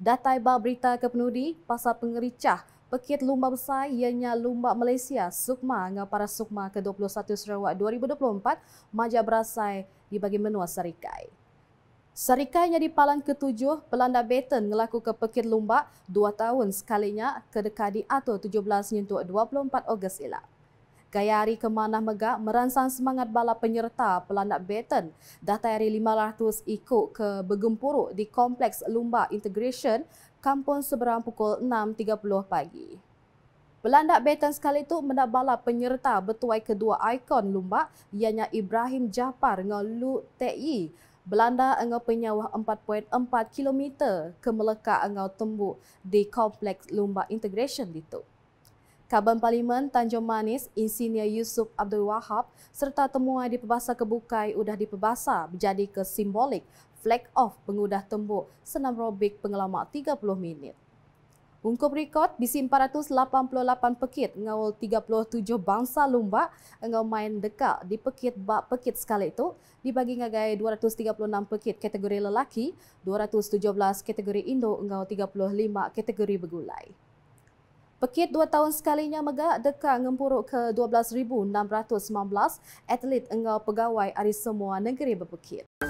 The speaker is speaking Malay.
Datai bar berita ke pasal pengericah pekit lumba besar ianya lumba Malaysia Sukma dengan para Sukma ke-21 Sarawak 2024 majak berasai di bagi menua Sarikai. Sarikai yang di palang ketujuh, Pelanda Beton ngelaku ke pekit lumba dua tahun sekalinya ke dekadi atau 17 nyentuk 24 Ogos ilang. Gaya hari kemanah megak meransang semangat bala penyerta pelanak Beten dah tayari 500 ikut ke Begempuruk di Kompleks Lumba Integration, Kampung Seberang pukul 6.30 pagi. Pelandak Baton sekali itu mendak penyerta bertuai kedua ikon Lumba ianya Ibrahim Jafar dengan Lu Yi. Belanda dengan penyawah 4.4 km ke melekat dengan tembuk di Kompleks Lumba Integration itu. Kaban Parlimen Tanjung Manis Insinyur Yusuf Abdul Wahab serta temuan di Pebasa Kebukai sudah di Pebasa menjadi ke simbolik flag off pengudah tembok senam robik pengelama 30 minit. Ungkup rekod di Sim 488 pekit ngawal 37 bangsa lumba ngawal main dekat di pekit bak pekit sekali itu dibagi ngagai 236 pekit kategori lelaki, 217 kategori Indo ngawal 35 kategori bergulai. Pekit dua tahun sekalinya megah dekat ngempuruk ke 12,619 atlet engau pegawai dari semua negeri berpekit.